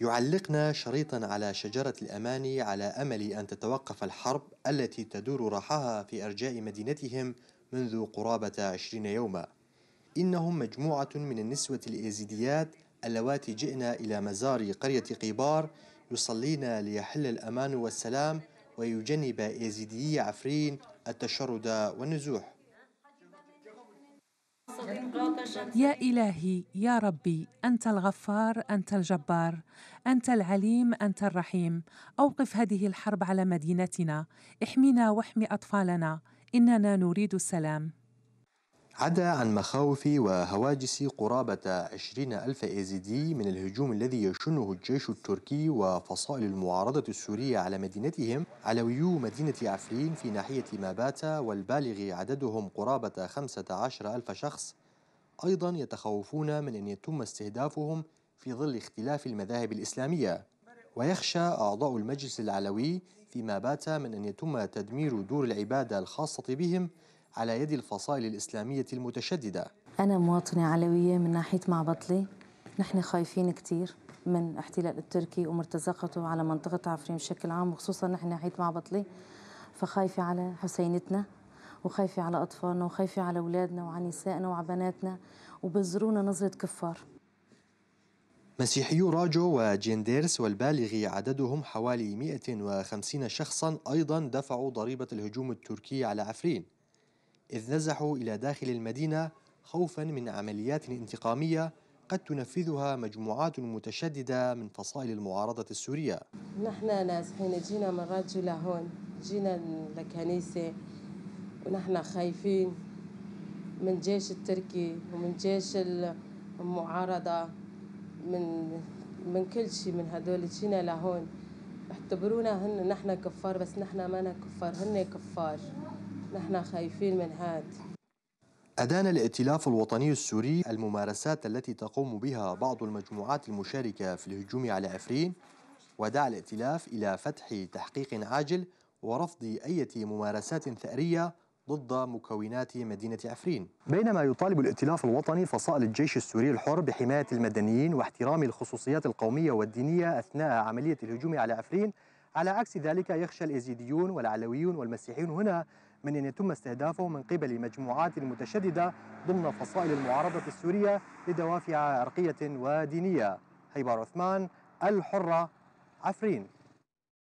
يعلقنا شريطا على شجرة الأمان على أمل أن تتوقف الحرب التي تدور رحاها في أرجاء مدينتهم منذ قرابة عشرين يوما إنهم مجموعة من النسوة الإيزيديات اللواتي جئنا إلى مزار قرية قيبار يصلين ليحل الأمان والسلام ويجنب إيزيديي عفرين التشرد والنزوح يا إلهي يا ربي أنت الغفار أنت الجبار أنت العليم أنت الرحيم أوقف هذه الحرب على مدينتنا احمنا واحمي أطفالنا إننا نريد السلام عدا عن مخاوف وهواجس قرابة 20 ألف إيزيدي من الهجوم الذي يشنه الجيش التركي وفصائل المعارضة السورية على مدينتهم علويو مدينة عفرين في ناحية ماباتا والبالغ عددهم قرابة 15 ألف شخص أيضا يتخوفون من أن يتم استهدافهم في ظل اختلاف المذاهب الإسلامية ويخشى أعضاء المجلس العلوي فيما بات من أن يتم تدمير دور العبادة الخاصة بهم على يد الفصائل الإسلامية المتشددة أنا مواطنة علوية من ناحية معبطلي نحن خايفين كثير من احتلال التركي ومرتزقته على منطقة عفرين بشكل عام وخصوصا نحن ناحية معبطلي فخايفة على حسينتنا وخايفة على أطفالنا وخايفة على أولادنا وعلى نسائنا وعلى بناتنا وبزرونا نظرة كفار مسيحيو راجو وجنديرس والبالغ عددهم حوالي 150 شخصا أيضا دفعوا ضريبة الهجوم التركي على عفرين إذ نزحوا إلى داخل المدينة خوفا من عمليات انتقامية قد تنفذها مجموعات متشددة من فصائل المعارضة السورية نحن نازحين جينا من رجل هون جينا لكنيسة ونحن خايفين من جيش التركي ومن جيش المعارضة من من كل شيء من هدول جينا لهون اعتبرونا هن نحن كفار بس نحن ما كفار هن كفار نحن خايفين من هذا أدان الائتلاف الوطني السوري الممارسات التي تقوم بها بعض المجموعات المشاركة في الهجوم على عفرين ودعا الائتلاف إلى فتح تحقيق عاجل ورفض أي ممارسات ثأرية ضد مكونات مدينة عفرين بينما يطالب الائتلاف الوطني فصائل الجيش السوري الحر بحماية المدنيين واحترام الخصوصيات القومية والدينية أثناء عملية الهجوم على عفرين على عكس ذلك يخشى الإزيديون والعلويون والمسيحيون هنا من أن يتم استهدافه من قبل مجموعات متشددة ضمن فصائل المعارضة السورية لدوافع عرقية ودينية هيبار عثمان الحرة عفرين